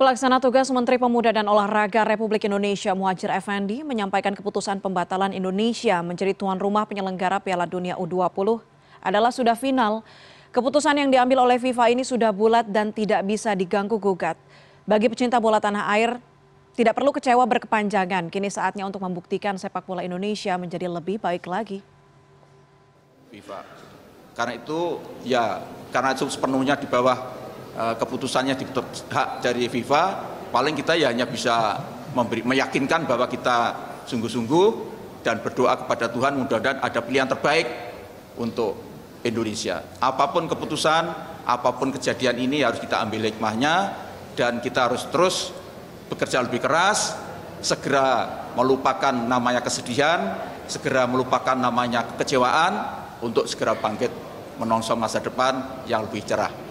Pelaksana tugas Menteri Pemuda dan Olahraga Republik Indonesia Muhajir Effendi menyampaikan keputusan pembatalan Indonesia menjadi tuan rumah penyelenggara Piala Dunia U20 adalah sudah final. Keputusan yang diambil oleh FIFA ini sudah bulat dan tidak bisa diganggu gugat. Bagi pecinta bola tanah air, tidak perlu kecewa berkepanjangan. Kini saatnya untuk membuktikan sepak bola Indonesia menjadi lebih baik lagi. FIFA. Karena itu ya karena itu sepenuhnya di bawah Eh, keputusannya di hak dari FIFA paling kita ya hanya bisa memberi meyakinkan bahwa kita sungguh-sungguh dan berdoa kepada Tuhan mudah-mudahan ada pilihan terbaik untuk Indonesia. Apapun keputusan, apapun kejadian ini harus kita ambil hikmahnya dan kita harus terus bekerja lebih keras, segera melupakan namanya kesedihan, segera melupakan namanya kekecewaan untuk segera bangkit menongsong masa depan yang lebih cerah.